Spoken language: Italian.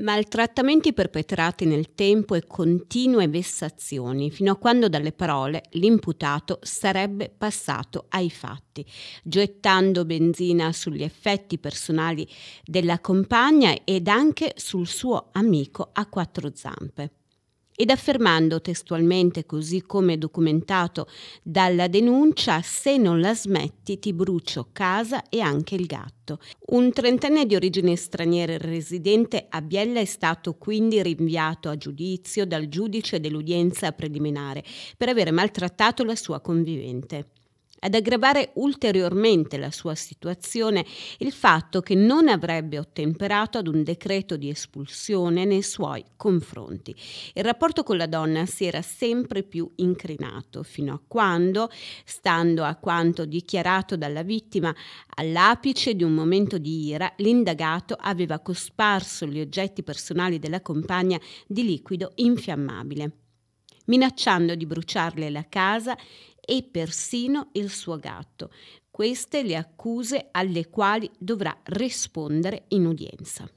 Maltrattamenti perpetrati nel tempo e continue vessazioni, fino a quando dalle parole l'imputato sarebbe passato ai fatti, gettando benzina sugli effetti personali della compagna ed anche sul suo amico a quattro zampe ed affermando testualmente, così come documentato dalla denuncia, se non la smetti ti brucio casa e anche il gatto. Un trentenne di origine straniera residente a Biella è stato quindi rinviato a giudizio dal giudice dell'udienza preliminare per aver maltrattato la sua convivente. Ad aggravare ulteriormente la sua situazione il fatto che non avrebbe ottemperato ad un decreto di espulsione nei suoi confronti. Il rapporto con la donna si era sempre più incrinato, fino a quando, stando a quanto dichiarato dalla vittima, all'apice di un momento di ira, l'indagato aveva cosparso gli oggetti personali della compagna di liquido infiammabile minacciando di bruciarle la casa e persino il suo gatto. Queste le accuse alle quali dovrà rispondere in udienza.